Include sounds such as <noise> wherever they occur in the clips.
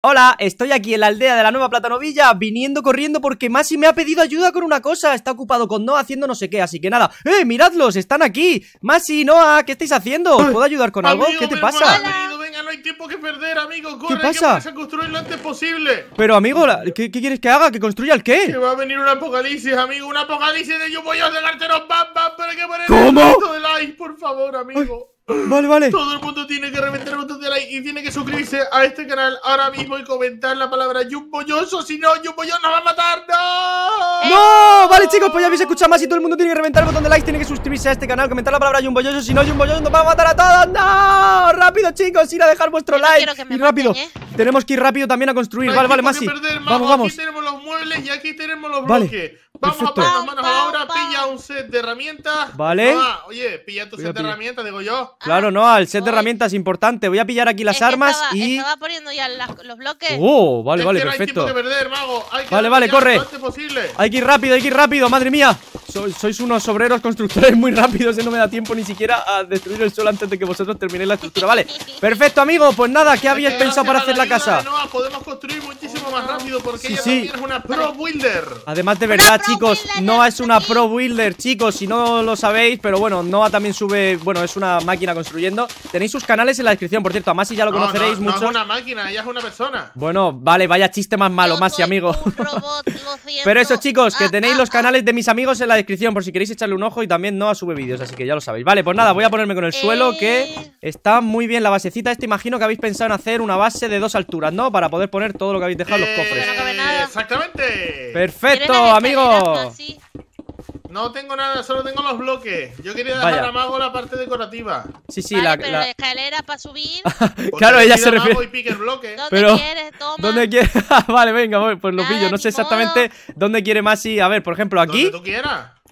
Hola, estoy aquí en la aldea de la nueva Platanovilla Viniendo corriendo porque Masi me ha pedido ayuda con una cosa Está ocupado con Noah haciendo no sé qué Así que nada, ¡eh, miradlos! ¡Están aquí! Masi, Noah, ¿qué estáis haciendo? puedo ayudar con algo? ¿Qué te pasa? Venga, no hay tiempo que perder, amigo Corre, ¿Qué pasa? que vamos a construir lo antes posible Pero, amigo, ¿qué, quieres que haga? ¿Que construya el qué? Que va a venir un apocalipsis, amigo Un apocalipsis de yo voy a los bam bam que ¿Cómo? el de like, por favor, amigo Vale, vale. Todo el mundo tiene que reventar el botón de like y tiene que suscribirse a este canal ahora mismo y comentar la palabra Jumboyoso Si no, Jumboyoso nos va a matar. Eh. ¡No! Vale, chicos, pues ya habéis escuchado más y todo el mundo tiene que reventar el botón de like. Tiene que suscribirse a este canal, comentar la palabra Jumboyoso, Si no, Jumboyoso nos va a matar a todos. ¡No! ¡Rápido, chicos! Ir a dejar vuestro like. y rápido. ¿eh? Tenemos que ir rápido también a construir. Vale, vale, Masi. Vamos, vamos. Aquí tenemos los muebles y aquí tenemos los vale. bloques. Vamos a poner manos ahora, pilla un set de herramientas. Vale. oye, pilla tu set de herramientas, digo yo. Claro, no, el set de herramientas es importante. Voy a pillar aquí las armas y. Estaba poniendo ya los bloques. Oh, vale, vale, perfecto. hay perder, mago. vale, vale, corre. Hay que ir rápido, hay que ir rápido, madre mía. sois unos obreros constructores muy rápidos. Y eh, No me da tiempo ni siquiera a destruir el suelo antes de que vosotros terminéis la estructura. Vale, <laughs> perfecto, amigo. Pues nada, ¿qué habías pensado para hacer la, casa? podemos porque ella también es una pro builder. Además, de verdad, chicos, no es una pro builder, chicos, si no lo sabéis, pero bueno, Noah también sube, bueno, es una máquina construyendo. Tenéis sus canales en la descripción, por cierto, a Masi ya lo conoceréis mucho. es una máquina, ella es una persona. Bueno, vale, vaya chiste más malo, Masi, amigo. <laughs> pero eso, chicos, que ah, tenéis ah, los ah. canales de mis amigos en la descripción por si queréis echarle un ojo y también Noah sube vídeos, así que ya lo sabéis. Vale, pues nada, voy a ponerme con el suelo eh. que está muy bien la basecita. Este imagino que habéis pensado en hacer una base de dos alturas, ¿no? Para poder poner todo lo que habéis dejado en los eh, cofres. Eh, exactamente. Perfecto, amigo. No tengo nada, solo tengo los bloques. Yo quería dejar a Mago la parte decorativa. Sí, sí, la, pero la... escalera para subir. <laughs> claro, ella se refiere. ¿Dónde quieres? vale, venga, pues lo pillo. No sé exactamente dónde quiere Masi. A ver, por ejemplo, aquí.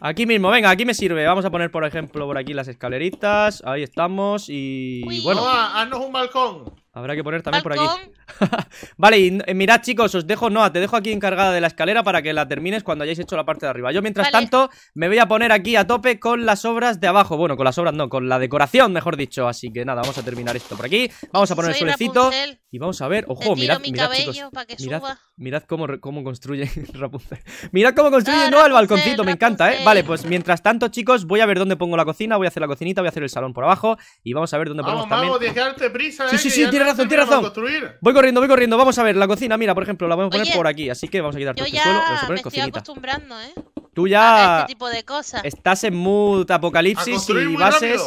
Aquí mismo, venga, aquí me sirve. Vamos a poner, por ejemplo, por aquí las escaleritas. Ahí estamos. Y bueno. haznos un balcón. Habrá que poner también por aquí. <laughs> vale, y eh, mirad, chicos, os dejo, Noa, te dejo aquí encargada de la escalera para que la termines cuando hayáis hecho la parte de arriba. Yo, mientras tanto, me voy a poner aquí a tope con las obras de abajo. Bueno, con las obras no, con la decoración, mejor dicho. Así que nada, vamos a terminar esto por aquí. Vamos a poner el suelecito Y vamos a ver, ojo, mirad, mirad, chicos, mirad, cómo, cómo construye <laughs> Rapunzel. Mirad cómo construye el balconcito, me encanta, ¿eh? Vale, pues mientras tanto, chicos, voy a ver dónde pongo la cocina, voy a hacer la cocinita, voy a hacer el salón por abajo y vamos a ver dónde vamos, ponemos vamos, No, dejarte prisa, Sí, eh, sí, sí, tienes razón, tienes razón. Voy corriendo, voy corriendo. Vamos a ver, la cocina, mira, por ejemplo, la vamos a poner por aquí. Así que vamos a quitar todo este suelo. me estoy acostumbrando, ¿eh? Tú ya. Este tipo de cosas. Estás en mood apocalipsis y bases.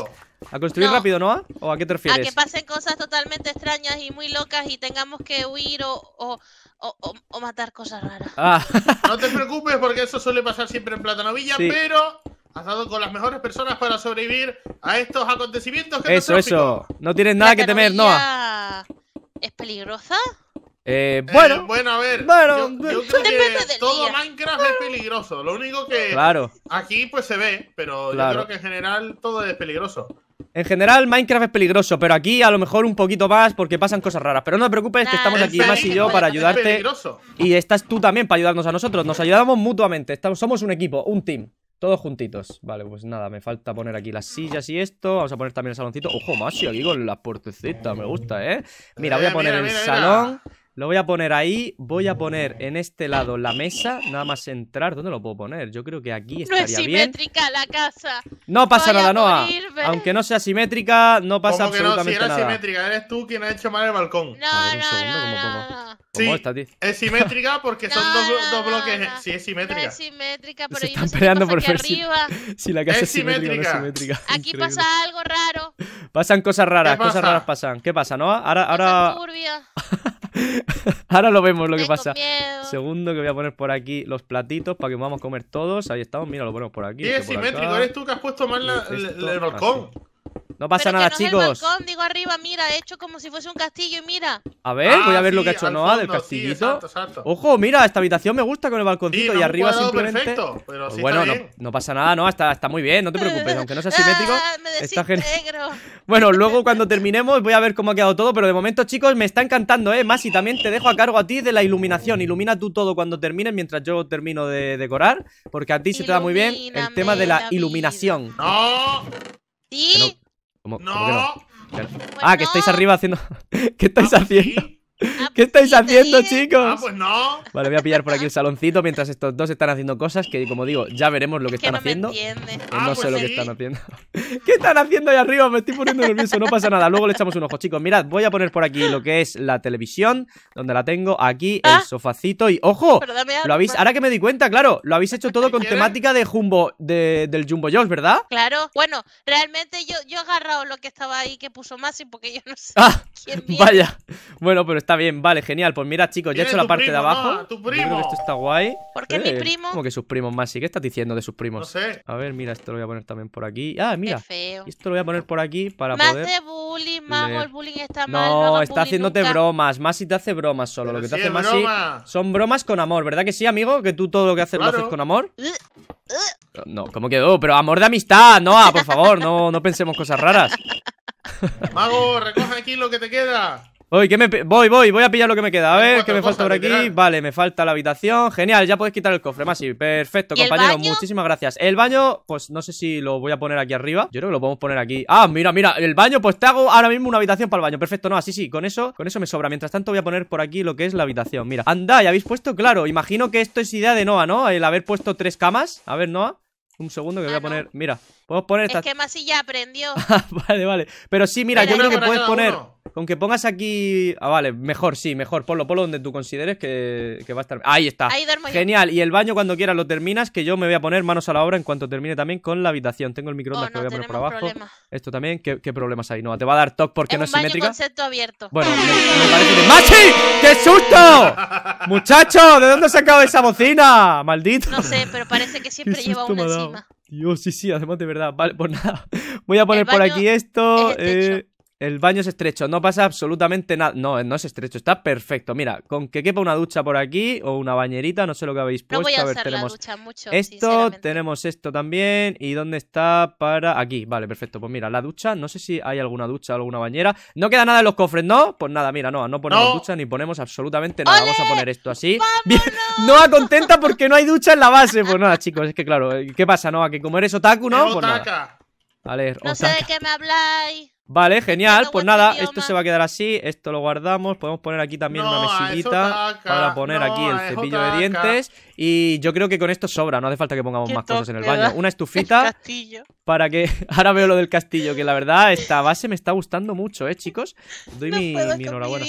¿A construir rápido, ¿no? ¿O a qué te refieres? A que pasen cosas totalmente extrañas y muy locas y tengamos que huir o, o, o, matar cosas raras. Ah. <laughs> no te preocupes porque eso suele pasar siempre en Platanovilla, pero Has con las mejores personas para sobrevivir a estos acontecimientos. Eso, eso. No tienes nada que temer, Noah. ¿Es peligrosa? Eh, eh, bueno, bueno, a ver, bueno, yo, creo todo Minecraft es peligroso. Lo único que claro. aquí pues se ve, pero yo creo que en general todo es peligroso. En general Minecraft es peligroso, pero aquí a lo mejor un poquito más porque pasan cosas raras. Pero no te preocupes, que estamos aquí más y yo para ayudarte. y estás tú también para ayudarnos a nosotros. Nos ayudamos mutuamente. somos un equipo, un team. Todos juntitos. Vale, pues nada, me falta poner aquí las sillas y esto. Vamos a poner también el saloncito. Ojo, más aquí con las puertecitas, me gusta, ¿eh? Mira, voy a eh, poner el salón. Lo voy a poner ahí. Voy a poner en este lado la mesa. Nada más entrar. ¿Dónde lo puedo poner? Yo creo que aquí estaría bien. No es simétrica la casa. No pasa nada, Noah Aunque no sea simétrica, no pasa absolutamente nada. no? Si era simétrica, eres tú quien ha hecho mal el balcón. no, no. Sí, es simétrica porque son dos, bloques. Eh, sí, es simétrica. es simétrica, pero Se están peleando por ver si, <laughs> si, la casa es, es simétrica, Aquí pasa algo raro. Pasan cosas raras, cosas raras pasan. ¿Qué pasa, no? Ahora, ahora. <laughs> ahora lo vemos lo que pasa. Segundo que voy a poner por aquí los platitos para que podamos comer todos. Ahí estamos, mira, lo ponemos por aquí. Sí, es este simétrico, eres tú que has puesto más el, balcón. No pasa nada, no chicos. el balcón, digo arriba, mira, he hecho como si fuese un castillo y mira. A ver, voy a ah, ver lo que ha hecho Noah del castillito. Ojo, mira, esta habitación me gusta con el balconcito y arriba simplemente. Pues bueno, no, pasa nada, Noah, está, está muy bien, no te preocupes, <laughs> aunque no sea simétrico. Ah, está <laughs> bueno, luego cuando terminemos voy a ver cómo ha quedado todo, pero de momento, chicos, me está encantando, ¿eh? Más y también te dejo a cargo a ti de la iluminación. Ilumina tú todo cuando termines mientras yo termino de decorar, porque a ti se te da muy bien el tema de la, iluminación. ¡No! ¿Sí? no. no? ah, que estáis arriba haciendo... <laughs> ¿Qué estáis ah, haciendo? Ah, ¿Qué pues estáis haciendo, chicos? Ah, pues no. Vale, voy a pillar por aquí el saloncito mientras estos dos están haciendo cosas que, como digo, ya veremos lo que, están haciendo. no sé lo que están haciendo. ¿Qué están haciendo ahí arriba? Me estoy poniendo nervioso, no pasa nada. Luego le echamos un ojo, chicos. Mirad, voy a poner por aquí lo que es la televisión, donde la tengo, aquí el ah. sofacito y ¡ojo! Lo habéis, ahora que me di cuenta, claro, lo habéis hecho todo con temática de Jumbo, de, del Jumbo Jones, ¿verdad? Claro, bueno, realmente yo, yo he agarrado lo que estaba ahí que puso Masi porque yo no sé. Ah, <laughs> vaya. Bueno, pero está bien, vale, genial. Pues mira, chicos, ya he hecho la parte de abajo. creo que esto está guay. ¿Por mi eh, primo? Como que sus primos más, ¿Qué estás diciendo de sus primos? No sé. A ver, mira, esto lo voy a poner también por aquí. Ah, mira. Esto lo voy a poner por aquí para poder. Hace bullying, mago, el bullying está mal. No, está haciéndote bromas. Masi te hace bromas solo. lo que te hace Masi son bromas con amor, ¿verdad que sí, amigo? Que tú todo lo que haces lo haces con amor. Uh, uh. No, ¿cómo quedó? Oh, pero amor de amistad, no, ah, por favor, no, no pensemos cosas raras. Mago, recoge aquí lo que te queda. Voy, que me... voy, voy, voy a pillar lo que me queda. A ver, ¿qué me falta por aquí? Vale, me falta la habitación. Genial, ya podéis quitar el cofre, Masi. Perfecto, compañero. Muchísimas gracias. El baño, pues no sé si lo voy a poner aquí arriba. Yo creo que lo podemos poner aquí. Ah, mira, mira, el baño, pues te hago ahora mismo una habitación para el baño. Perfecto, no, así sí, con eso, con eso me sobra. Mientras tanto, voy a poner por aquí lo que es la habitación. Mira, anda, ya habéis puesto, claro. Imagino que esto es idea de Noah, ¿no? El haber puesto tres camas. A ver, Noah. Un segundo que voy a ah, poner. Mira, Podemos poner esta. Es que Masi ya aprendió. <laughs> Ah, vale, vale. Pero sí, mira, yo creo que puedes poner... Con que pongas aquí... Ah, vale, mejor, sí, mejor. Ponlo, ponlo donde tú consideres que, va a estar... Ahí está. Ahí Genial. Y el baño cuando quieras lo terminas, que yo me voy a poner manos a la obra en cuanto termine también con la habitación. Tengo el microondas oh, que voy a poner por abajo. Esto también, ¿Qué, problemas hay? No, te va a dar toque porque no es simétrica. concepto abierto. Bueno, me, ¡Machi! ¡Qué susto! <laughs> ¡Muchacho! ¿De dónde ha sacado esa bocina? ¡Maldito! No sé, pero parece que siempre <laughs> lleva una encima. Dios, sí, sí, hacemos de verdad. Vale, pues nada. <laughs> Voy a poner por aquí esto. eh, el baño es estrecho, no pasa absolutamente nada. No, no es estrecho, está perfecto. Mira, con que quepa una ducha por aquí o una bañerita, no sé lo que habéis puesto. No voy a, la ducha mucho, esto, tenemos esto también. ¿Y dónde está para aquí? Vale, perfecto. Pues mira, la ducha, no sé si hay alguna ducha o alguna bañera. No queda nada en los cofres, ¿no? Pues nada, mira, no, no ponemos ducha ni ponemos absolutamente nada. Vamos a poner esto así. <laughs> <laughs> Bien. Noa contenta porque no hay ducha en la base. Pues nada, chicos, es que claro, ¿qué pasa, Noa? Que como eres otaku, ¿no? Pues nada. no sé de qué me habláis. Vale, genial. Pues nada, esto se va a quedar así. Esto lo guardamos. Podemos poner aquí también una mesillita para poner aquí el cepillo de dientes. Y yo creo que con esto sobra. No hace falta que pongamos más cosas en el baño. Una estufita para que... <laughs> Ahora veo lo del castillo, que la verdad esta base me está gustando mucho, ¿eh, chicos? Doy mi, mi enhorabuena.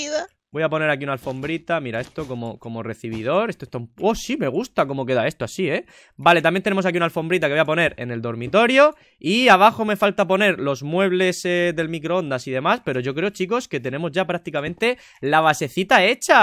Voy a poner aquí una alfombrita. Mira, esto como, como recibidor. Esto está un... Oh, sí, me gusta cómo queda esto así, ¿eh? Vale, también tenemos aquí una alfombrita que voy a poner en el dormitorio. Y abajo me falta poner los muebles eh, del microondas y demás. Pero yo creo, chicos, que tenemos ya prácticamente la basecita hecha.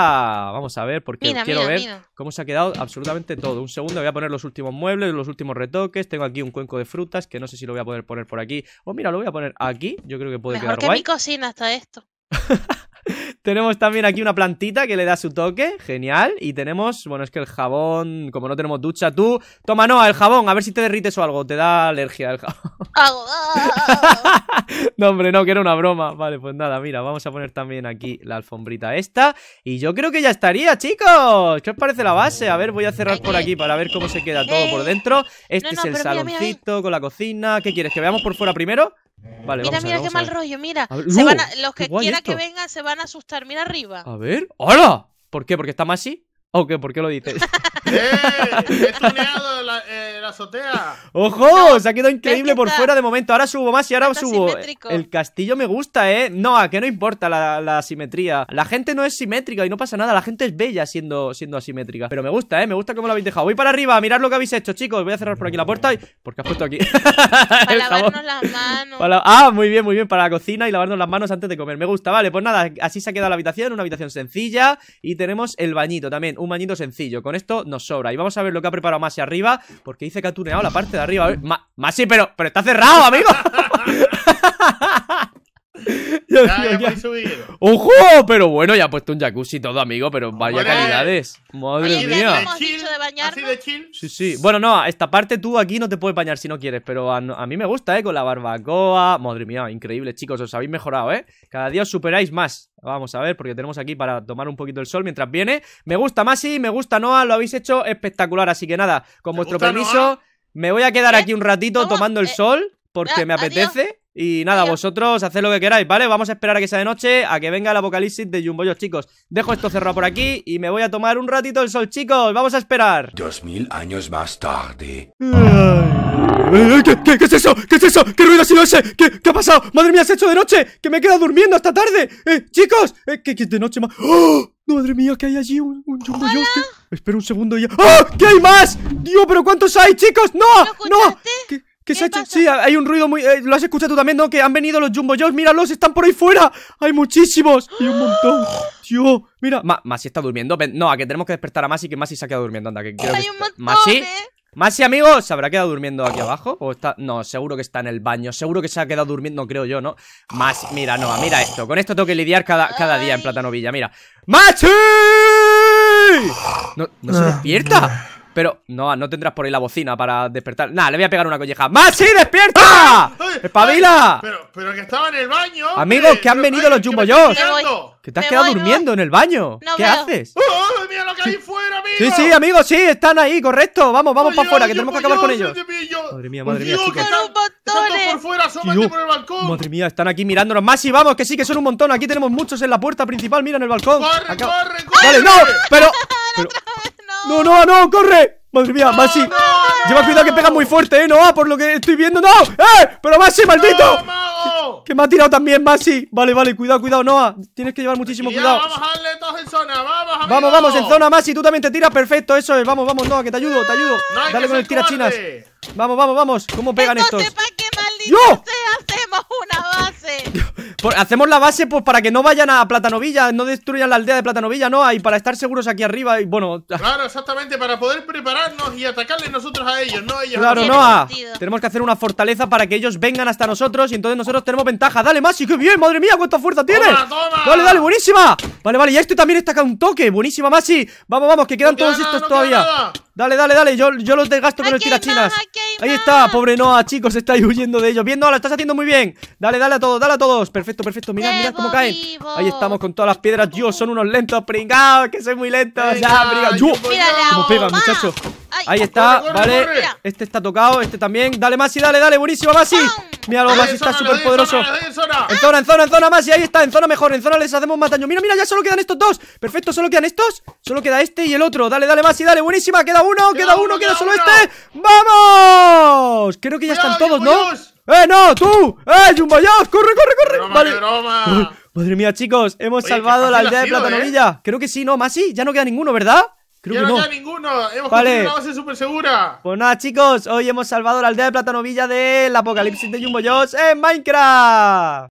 Vamos a ver, porque quiero ver cómo se ha quedado absolutamente todo. Un segundo, voy a poner los últimos muebles, los últimos retoques. Tengo aquí un cuenco de frutas que no sé si lo voy a poder poner por aquí. o oh, mira, lo voy a poner aquí. Yo creo que puede Mejor quedar que guay. mi cocina está esto. <laughs> <laughs> tenemos también aquí una plantita que le da su toque, genial. Y tenemos, bueno, es que el jabón, como no tenemos ducha, tú, toma no, el jabón, a ver si te derrites o algo, te da alergia el jabón. <laughs> no, hombre, no, que era una broma. Vale, pues nada, mira, vamos a poner también aquí la alfombrita esta. Y yo creo que ya estaría, chicos. ¿Qué os parece la base? A ver, voy a cerrar por aquí para ver cómo se queda todo por dentro. Este es el saloncito con la cocina. ¿Qué quieres? ¿Que veamos por fuera primero? mira, mira, qué mal rollo, mira. los que quiera que vengan se van a asustar, mira arriba. A ver. ¡Hola! ¿Por qué? ¿Porque está Masi? ¿O qué? ¿Por qué lo dices? <laughs> ¡Eh! Eh, azotea. <laughs> ¡Ojo! se ha quedado increíble por fuera de momento. Ahora subo más y ahora subo. El castillo me gusta, ¿eh? No, a que no importa la, simetría. La gente no es simétrica y no pasa nada. La gente es bella siendo, siendo asimétrica. Pero me gusta, ¿eh? Me gusta cómo lo habéis dejado. Voy para arriba, mirar lo que habéis hecho, chicos. Voy a cerrar por aquí la puerta y... Porque has puesto aquí. <laughs> para lavarnos las manos. Ah, muy bien, muy bien. Para la cocina y lavarnos las manos antes de comer. Me gusta, vale. Pues nada, así se ha quedado la habitación. Una habitación sencilla. Y tenemos el bañito también. Un bañito sencillo. Con esto nos sobra. Y vamos a ver lo que ha preparado más arriba. Porque dice que ha tuneado la parte de arriba. sí pero, pero está cerrado, amigo. <laughs> <laughs> ya, un juego, pero bueno, ya ha puesto un jacuzzi todo, amigo, pero vaya calidades. Madre mía. Sí, sí. Bueno, no, esta parte tú aquí no te puedes bañar si no quieres, pero a, mí me gusta, ¿eh? Con la barbacoa. Madre mía, increíble, chicos, os habéis mejorado, ¿eh? Cada día os superáis más. Vamos a ver, porque tenemos aquí para tomar un poquito el sol mientras viene. Me gusta Masi, me gusta Noah, lo habéis hecho espectacular, así que nada, con vuestro permiso, me voy a quedar aquí un ratito tomando el eh, sol porque me apetece. Y nada, vosotros haced lo que queráis, ¿vale? Vamos a esperar a que sea de noche, a que venga el apocalipsis de Jumboyos, chicos. Dejo esto cerrado por aquí y me voy a tomar un ratito el sol, chicos. Vamos a esperar. Dos mil años más tarde. ¿Qué, qué, es eso? ¿Qué es eso? ¿Qué ruido ha sido ese? ¿Qué, ha pasado? ¡Madre mía, se ha hecho de noche! ¡Que me he quedado durmiendo hasta tarde! Eh, ¡Chicos! Eh, ¿Qué es de noche más? ¡Oh! ¡Madre mía, que hay allí un, Jumboyos. Espera un segundo y ya... ¡Oh! ¿Qué hay más? ¡Dios, pero cuántos hay, chicos! ¡No! ¡No! ¿Qué, ¿Qué, ha hecho? Sí, hay un ruido muy... Eh, lo has escuchado tú también, ¿no? Que han venido los Jumbo Joes. Míralos, están por ahí fuera. Hay muchísimos. Y un montón. Tío, mira. Masi está durmiendo. No, a que tenemos que despertar a Masi, que Masi se ha quedado durmiendo. Anda, que creo que... Masi... ¿eh? Masi, amigo, ¿se habrá quedado durmiendo aquí abajo? ¿O está... No, seguro que está en el baño. Seguro que se ha quedado durmiendo, creo yo, ¿no? Masi, mira, no, mira esto. Con esto tengo que lidiar cada, cada día en Platanovilla, Villa, mira. ¡Masi! no se ah. despierta. Pero, no, no tendrás por ahí la bocina para despertar. Nada, le voy a pegar una colleja. ¡Masi, despierta! ¡Ah! ¡Espabila! pero, pero que estaba en el baño. Amigos, que han venido los Jumbo Que te has quedado durmiendo en el baño. ¿Qué haces? ¡Oh, oh, mira lo que hay fuera, amigo! Sí, sí, amigos, sí, están ahí, correcto. Vamos, vamos para afuera, que tenemos que pues acabar con ellos. Madre mía, pues madre mía. por fuera, por el balcón. Madre mía, están aquí mirándonos. Masi, vamos, que sí, que son un montón. Aquí tenemos muchos en la puerta principal. Mira en el balcón. ¡Corre, corre, corre! no! Pero no. no, no, corre. Madre mía, Masi. Lleva cuidado que pega muy fuerte, ¿eh? No, por lo que estoy viendo, ¡no! ¡Eh! ¡Pero Masi, maldito! Que, me ha tirado también, Masi. Vale, vale, cuidado, cuidado, Noah. Tienes que llevar muchísimo cuidado. Vamos, en zona, vamos, Vamos, vamos, en zona, Masi. Tú también te tiras, perfecto, eso es. Vamos, vamos, Noah, que te ayudo, te ayudo. Dale con el tira chinas. Vamos, vamos, vamos. ¿Cómo pegan estos? ¡No! hacemos una base? <laughs> hacemos la base pues para que no vayan a Platanovilla, no destruyan la aldea de Platanovilla, ¿no? Y para estar seguros aquí arriba y bueno... Claro, exactamente, para poder prepararnos y atacarles nosotros a ellos, no ellos. Claro, Noah, tenemos que hacer una fortaleza para que ellos vengan hasta nosotros y entonces nosotros tenemos ventaja. Dale, Masi, qué bien, madre mía, cuánta fuerza tiene. Dale, dale, buenísima. Vale, vale, y esto también está acá un toque. Buenísima, Masi. Vamos, vamos, que quedan todos estos todavía. Dale, dale, dale, yo, yo los desgasto con los tirachinas Ahí está, pobre Noah, chicos, estáis huyendo de ellos viendo. Noah, lo estás haciendo muy bien Dale, dale a todos, dale a todos Perfecto, perfecto, mirad, mirad cómo caen Ahí estamos con todas las piedras Dios, son unos lentos, pringados Que soy muy lento, ya, pringados Yo, pegan, muchachos Ahí está, vale. Este está tocado, este también. Dale, Masi, dale, dale, buenísimo, Masi. Míralo, Masi está súper poderoso. En zona, en zona, en zona, Masi, ahí está, en zona mejor. En zona les hacemos más daño. Mira, mira, ya solo quedan estos dos. Perfecto, solo quedan estos. Solo queda este y el otro. Dale, dale, Masi, dale, buenísima. Queda uno, queda, uno, queda, solo este. ¡Vamos! Creo que ya están todos, ¿no? ¡Eh, no! ¡Tú! ¡Eh, Jumbayos! ¡Corre, corre, corre! vale. <laughs> Madre mía, chicos, hemos salvado la aldea de ¿eh? Platanovilla. Creo que sí, ¿no? Masi, ya no queda ninguno, ¿verdad? Creo que no ninguno. Hemos segura. Pues nada, chicos. Hoy hemos salvado la aldea de Platanovilla del apocalipsis de Jumbo Josh en Minecraft.